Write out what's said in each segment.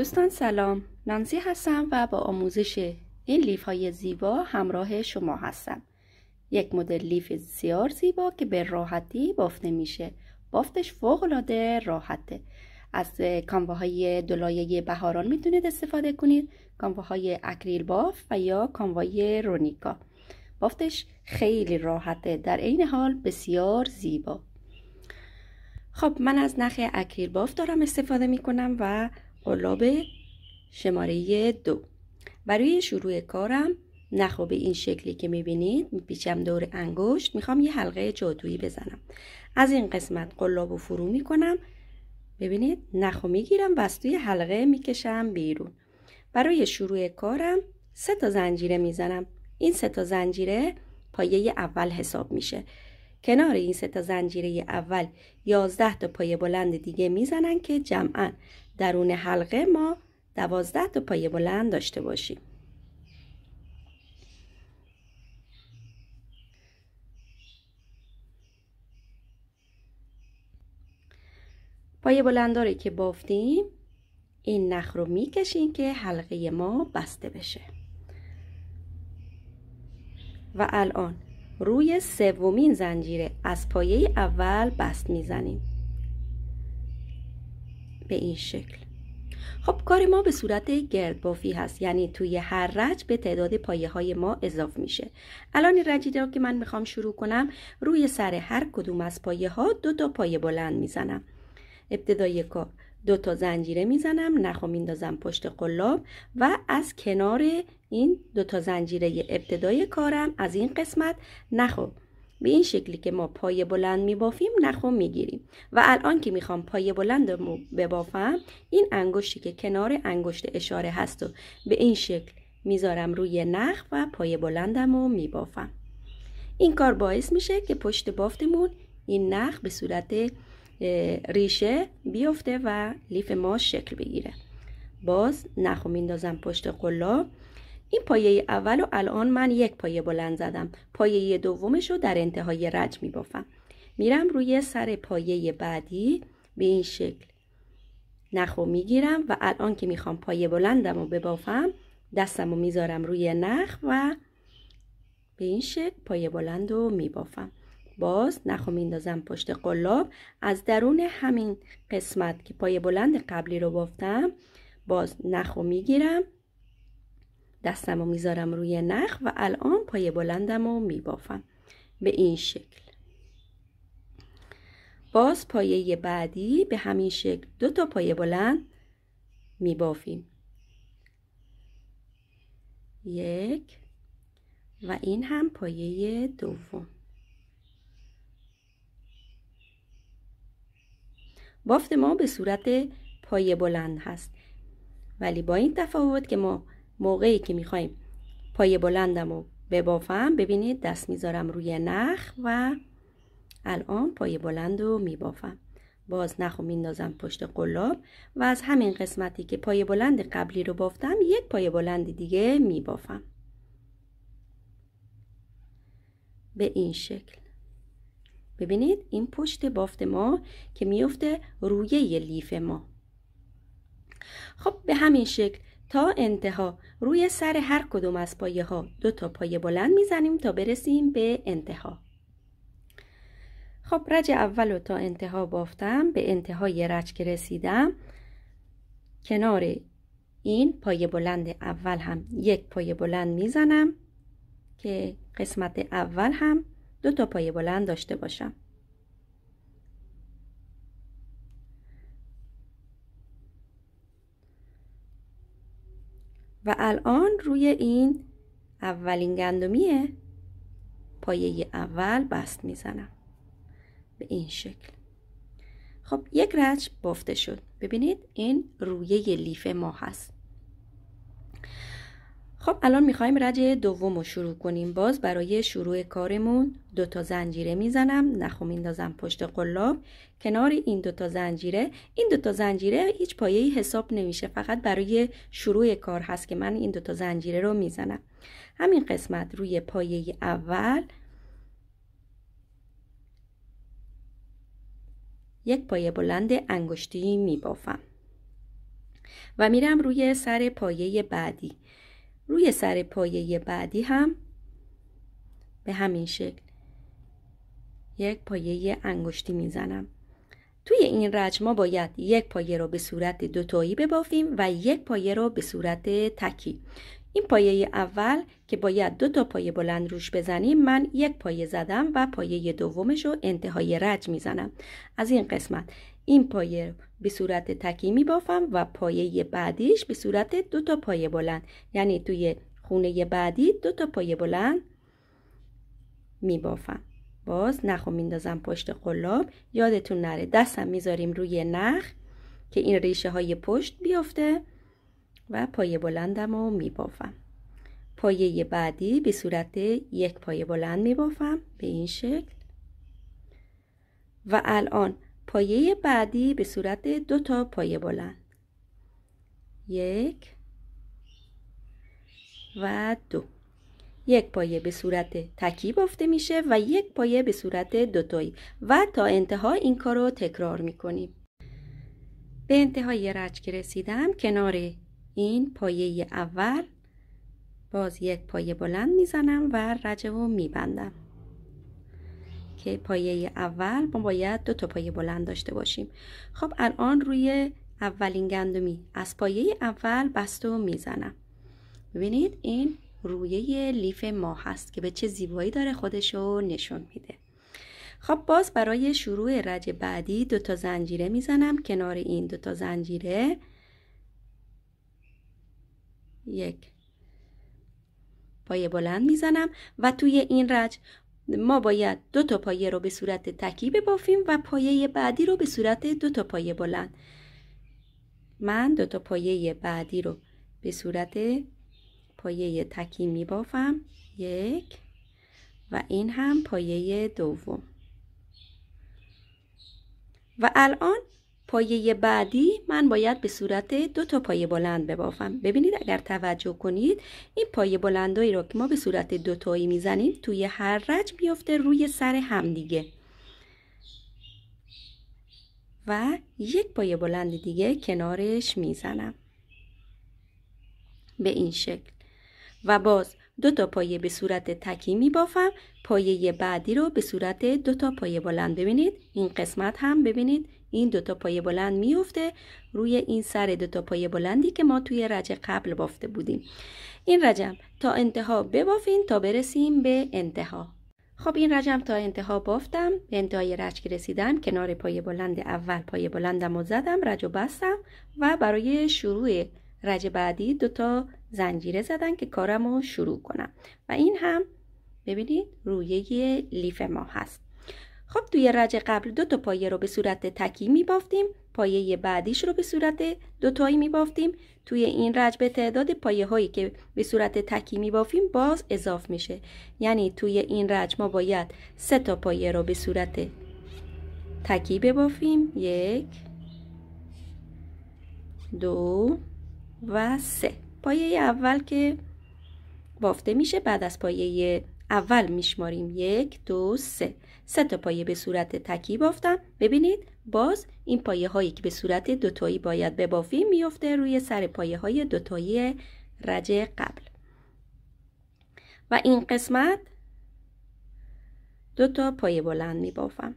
دوستان سلام نانسی هستم و با آموزش این لیف های زیبا همراه شما هستم یک مدل لیف بسیار زیبا که به راحتی بافته میشه بافتش فوق العاده راحته از کانواهای دولایه بهاران میتونید استفاده کنید کانواهای اکریل باف و یا کانوای رونیکا بافتش خیلی راحته در عین حال بسیار زیبا خب من از نخ اکریل باف دارم استفاده میکنم و قلاب شماره دو برای شروع کارم نخو به این شکلی که میبینید پیچم دور انگشت میخوام یه حلقه جادویی بزنم از این قسمت قلاب و فرو میکنم ببینید نخو میگیرم و از توی حلقه میکشم بیرون برای شروع کارم سه تا زنجیره میزنم این سه تا زنجیره پایه اول حساب میشه کنار این سه تا زنجیره اول 11 تا پایه بلند دیگه میزنن که جمعا درون حلقه ما دوازده تا پایه بلند داشته باشیم پایه بلنداری که بافتیم این نخ رو میکشیم که حلقه ما بسته بشه و الان روی سومین زنجیره از پایه اول بست میزنیم به این شکل خب کار ما به صورت گردبافی هست یعنی توی هر رج به تعداد پایه های ما اضاف میشه الان این رجی را که من میخوام شروع کنم روی سر هر کدوم از پایه ها دو تا پایه بلند میزنم ابتدای کار دو تا زنجیره میزنم نخو میندازم پشت قلاب و از کنار این دو تا زنجیره ابتدای کارم از این قسمت نخو به این شکلی که ما پای بلند میبافیم نخو می میگیریم و الان که میخوام پای بلند رو ببافم این انگشتی که کنار انگشت اشاره هست و به این شکل میذارم روی نخ و پای بلندم رو بافم این کار باعث میشه که پشت بافتمون این نخ به صورت ریشه بیفته و لیف ما شکل بگیره باز نخو میندازم پشت قلاب این پایه اول و الان من یک پایه بلند زدم پایه دومش رو در انتهای رج میبافم میرم روی سر پایه بعدی به این شکل نخو میگیرم و الان که میخوام پایه بلندم رو ببافم دستم رو میذارم روی نخ و به این شکل پایه بلند رو میبافم باز نخو میدازم میندازم پشت قلاب از درون همین قسمت که پایه بلند قبلی رو بافتم باز نخو میگیرم دستم رو میذارم روی نخ و الان پای بلندم رو میبافم به این شکل باز پایه بعدی به همین شکل دو تا پایه بلند میبافیم یک و این هم پایه دوم بافت ما به صورت پایه بلند هست ولی با این تفاوت که ما موقعی که میخوایم پای بلندم رو ببافم ببینید دست میذارم روی نخ و الان پای بلند رو میبافم باز نخ رو میندازم پشت قلاب و از همین قسمتی که پای بلند قبلی رو بافتم یک پای بلند دیگه میبافم به این شکل ببینید این پشت بافت ما که میفته روی لیف ما خب به همین شکل تا انتها روی سر هر کدوم از پایه ها دو تا پایه بلند میزنیم تا برسیم به انتها خب رج اول رو تا انتها بافتم به انتهای رج که رسیدم کنار این پایه بلند اول هم یک پایه بلند میزنم که قسمت اول هم دو تا پایه بلند داشته باشم و الان روی این اولین گندمی پایه اول بست میزنم به این شکل خب یک رچ بافته شد ببینید این رویه لیف ما هست خب الان میخوایم رج دوم رو شروع کنیم باز برای شروع کارمون دو تا زنجیره میزنم نخو میندازم پشت قلاب کنار این دو تا زنجیره این دو تا زنجیره هیچ پایه‌ای حساب نمیشه فقط برای شروع کار هست که من این دو تا زنجیره رو میزنم همین قسمت روی پایه اول یک پایه بلند انگشتی میبافم و میرم روی سر پایه بعدی روی سر پایه بعدی هم به همین شکل یک پایه انگشتی میزنم توی این رج ما باید یک پایه را به صورت دوتایی ببافیم و یک پایه را به صورت تکی این پایه اول که باید دو تا پایه بلند روش بزنیم من یک پایه زدم و پایه دومش رو انتهای رج میزنم از این قسمت این پایه به صورت تکی می بافم و پایه بعدیش به صورت دو تا پایه بلند یعنی توی خونه بعدی دو تا پایه بلند می بافم باز نخ رو میندازم پشت قلاب یادتون نره دستم میذاریم روی نخ که این ریشه های پشت بیفته و پایه بلندم رو بافم. پایه بعدی به صورت یک پایه بلند میبافم به این شکل و الان پایه بعدی به صورت دو تا پایه بلند یک و دو یک پایه به صورت تکی بافته میشه و یک پایه به صورت دوتایی و تا انتها این کار رو تکرار میکنیم به انتهای رج که رسیدم کنار این پایه اول باز یک پایه بلند میزنم و رج میبندم که پایه اول ما باید دو تا پایه بلند داشته باشیم خب الان روی اولین گندمی از پایه اول بستو میزنم ببینید این رویه لیف ما هست که به چه زیبایی داره خودشو نشون میده خب باز برای شروع رج بعدی دو تا زنجیره میزنم کنار این دو تا زنجیره یک پایه بلند میزنم و توی این رج ما باید دو تا پایه رو به صورت تکی ببافیم و پایه بعدی رو به صورت دو تا پایه بلند من دو تا پایه بعدی رو به صورت پایه تکی میبافم. یک و این هم پایه دوم و الان پایه بعدی من باید به صورت دو تا پایه بلند ببافم ببینید اگر توجه کنید این پایه بلندایی را که ما به صورت دو تایی میزنیم توی هر رج بیفته روی سر همدیگه و یک پایه بلند دیگه کنارش میزنم به این شکل و باز دو تا پایه به صورت تکی میبافم پایه بعدی رو به صورت دو تا پایه بلند ببینید این قسمت هم ببینید این دوتا پایه بلند میفته روی این سر تا پایه بلندی که ما توی رج قبل بافته بودیم این رجم تا انتها ببافین تا برسیم به انتها خب این رجم تا انتها بافتم به انتهای رج که رسیدم کنار پای بلند اول پای بلندم و زدم رج و بستم و برای شروع رج بعدی دوتا زنجیره زدن که کارمو شروع کنم و این هم ببینید رویه لیف ما هست خب توی رج قبل دو تا پایه رو به صورت تکی می بافتیم پایه بعدیش رو به صورت دوتایی می بافتیم توی این رج به تعداد پایه هایی که به صورت تکی می بافیم باز اضاف میشه یعنی توی این رج ما باید سه تا پایه رو به صورت تکی ببافیم یک دو و سه پایه اول که بافته میشه بعد از پایه اول میشماریم یک دو سه سه تا پایه به صورت تکی بافتم ببینید باز این پایه هایی که به صورت دوتایی باید بافی میفته روی سر پایه های دوتایی رج قبل و این قسمت دو تا پایه بلند میبافم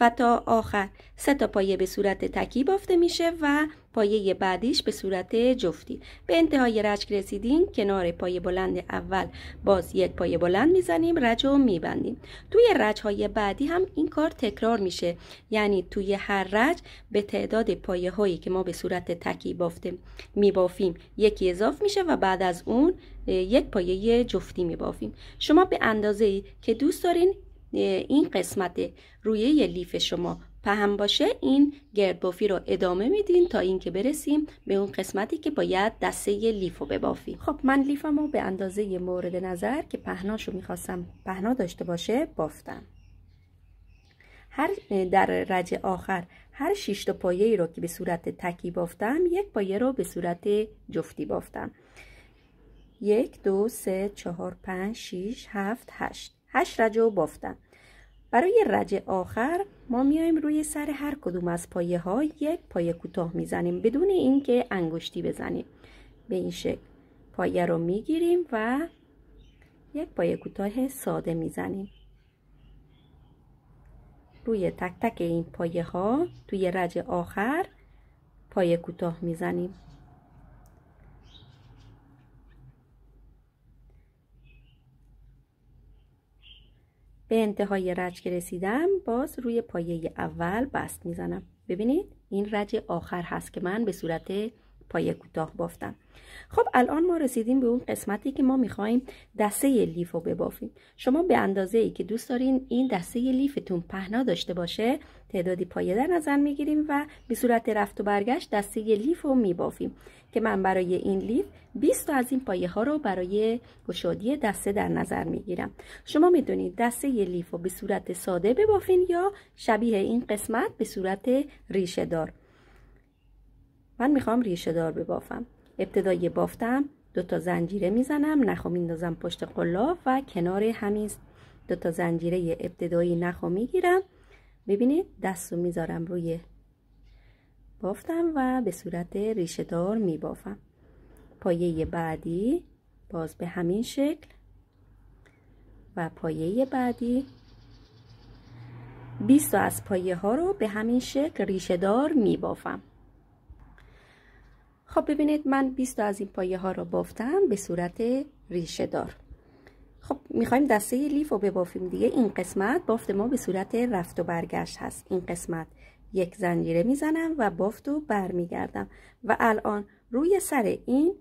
و تا آخر سه تا پایه به صورت تکی بافته میشه و پایه بعدیش به صورت جفتی به انتهای رج رسیدیم کنار پایه بلند اول باز یک پایه بلند میزنیم رج رو میبندیم توی رج های بعدی هم این کار تکرار میشه یعنی توی هر رج به تعداد پایه هایی که ما به صورت تکی بافته میبافیم یکی اضاف میشه و بعد از اون یک پایه جفتی میبافیم شما به اندازه که دوست دارین این قسمت رویه لیف شما پهم باشه این گردبافی رو ادامه میدین تا اینکه برسیم به اون قسمتی که باید دسته لیف رو ببافیم خب من لیفم رو به اندازه مورد نظر که پهناش رو میخواستم پهنا داشته باشه بافتم هر در رج آخر هر شش پایه ای رو که به صورت تکی بافتم یک پایه رو به صورت جفتی بافتم یک دو سه چهار پنج شیش هفت هشت هشت رجه و بافتم برای رجه آخر ما میایم روی سر هر کدوم از پایه ها یک پایه کوتاه میزنیم بدون اینکه انگشتی بزنیم به این شکل پایه رو میگیریم و یک پایه کوتاه ساده میزنیم روی تک تک این پایه ها توی رج آخر پایه کوتاه میزنیم به انتهای رج که رسیدم باز روی پایه اول بست میزنم ببینید این رج آخر هست که من به صورت پایه کوتاه بافتم خب الان ما رسیدیم به اون قسمتی که ما میخوایم دسته لیف رو ببافیم شما به اندازه ای که دوست دارین این دسته لیفتون پهنا داشته باشه تعدادی پایه در نظر میگیریم و به صورت رفت و برگشت دسته لیف رو میبافیم که من برای این لیف 20 تا از این پایه ها رو برای گشادی دسته در نظر میگیرم شما میدونید دسته لیف رو به صورت ساده ببافین یا شبیه این قسمت به صورت ریشه دار من میخوام ریشه دار ببافم ابتدای بافتم دو تا زنجیره میزنم نخو میندازم پشت قلاب و کنار همین دو تا زنجیره ابتدایی نخو میگیرم ببینید دستو میذارم روی بافتم و به صورت ریشه دار میبافم پایه بعدی باز به همین شکل و پایه بعدی 20 از پایه ها رو به همین شکل ریشه دار میبافم خب ببینید من 20 تا از این پایه ها رو بافتم به صورت ریشه دار خب میخوایم دسته لیف رو ببافیم دیگه این قسمت بافت ما به صورت رفت و برگشت هست این قسمت یک زنجیره میزنم و بافت رو برمیگردم و الان روی سر این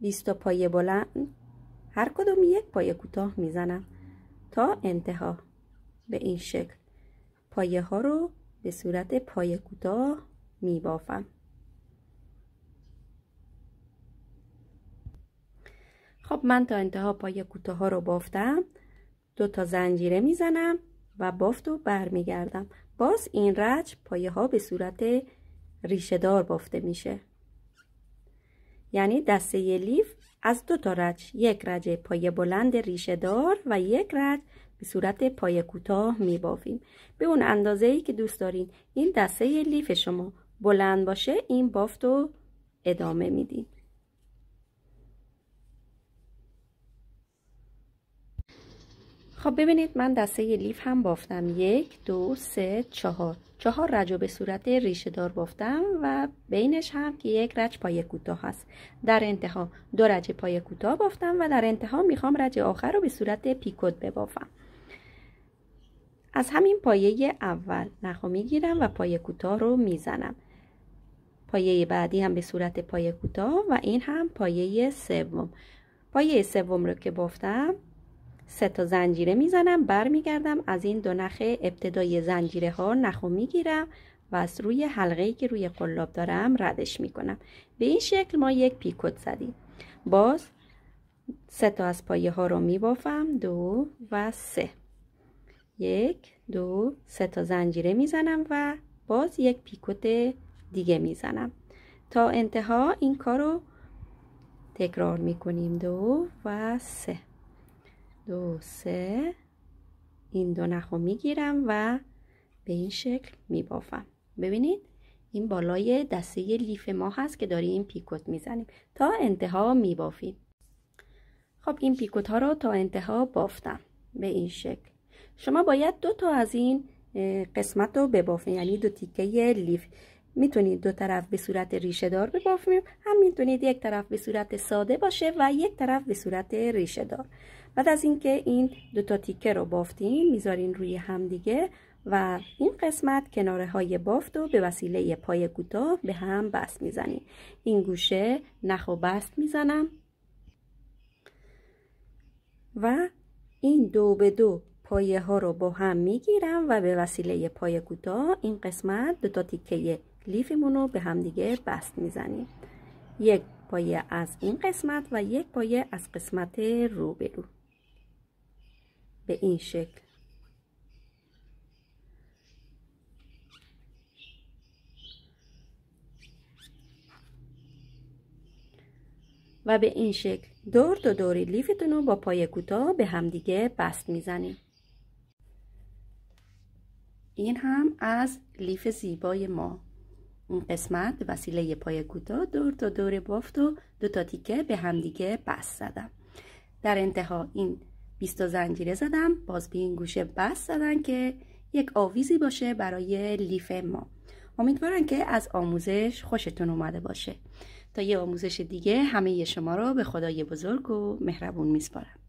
20 تا پایه بلند هر کدوم یک پایه کوتاه میزنم تا انتها به این شکل پایه ها رو به صورت پایه کوتاه میبافم خب من تا انتها پای کوتاه ها رو بافتم دو تا زنجیره میزنم و بافت رو برمیگردم باز این رج پایه ها به صورت ریشه دار بافته میشه یعنی دسته لیف از دو تا رج یک رج پایه بلند ریشه دار و یک رج به صورت پایه کوتاه می بافیم به اون اندازه ای که دوست دارین این دسته لیف شما بلند باشه این بافت رو ادامه میدیم. خب ببینید من دسته لیف هم بافتم یک دو سه چهار چهار رج به صورت ریشه دار بافتم و بینش هم که یک رج پای کوتاه هست در انتها دو رج پای کوتاه بافتم و در انتها میخوام رج آخر رو به صورت پیکوت ببافم از همین پایه اول نخو میگیرم و پای کوتاه رو میزنم پایه بعدی هم به صورت پای کوتاه و این هم پایه سوم پایه سوم رو که بافتم سه تا زنجیره میزنم برمیگردم از این دو نخ ابتدای زنجیره ها نخو میگیرم و از روی حلقه ای که روی قلاب دارم ردش میکنم به این شکل ما یک پیکوت زدیم باز سه تا از پایه ها رو میبافم دو و سه یک دو سه تا زنجیره میزنم و باز یک پیکوت دیگه میزنم تا انتها این کارو تکرار میکنیم دو و سه دو سه این دو نخو میگیرم و به این شکل میبافم ببینید این بالای دسته لیف ما هست که داریم پیکوت میزنیم تا انتها میبافیم خب این پیکوت ها رو تا انتها بافتم به این شکل شما باید دو تا از این قسمت رو ببافیم، یعنی دو تیکه لیف میتونید دو طرف به صورت ریشه دار ببافیم هم میتونید یک طرف به صورت ساده باشه و یک طرف به صورت ریشه دار بعد از اینکه این دو تا تیکه رو بافتیم میذارین روی همدیگه و این قسمت کناره های بافت و به وسیله پای کوتاه به هم بست میزنیم این گوشه نخ و بست میزنم و این دو به دو پایه ها رو با هم میگیرم و به وسیله پای کوتاه این قسمت دو تا تیکه لیفمون رو به هم دیگه بست میزنیم یک پایه از این قسمت و یک پایه از قسمت رو به رو به این شکل و به این شکل دور تا دوری لیفتون رو با پای کوتاه به همدیگه بست میزنیم این هم از لیف زیبای ما این قسمت وسیله پای کوتاه دور تا دور بافت و دو تا تیکه به همدیگه بست زدم در انتها این بیستو زنجیره زدم باز به این گوشه بس زدن که یک آویزی باشه برای لیف ما امیدوارم که از آموزش خوشتون اومده باشه تا یه آموزش دیگه همه شما رو به خدای بزرگ و مهربون میسپارم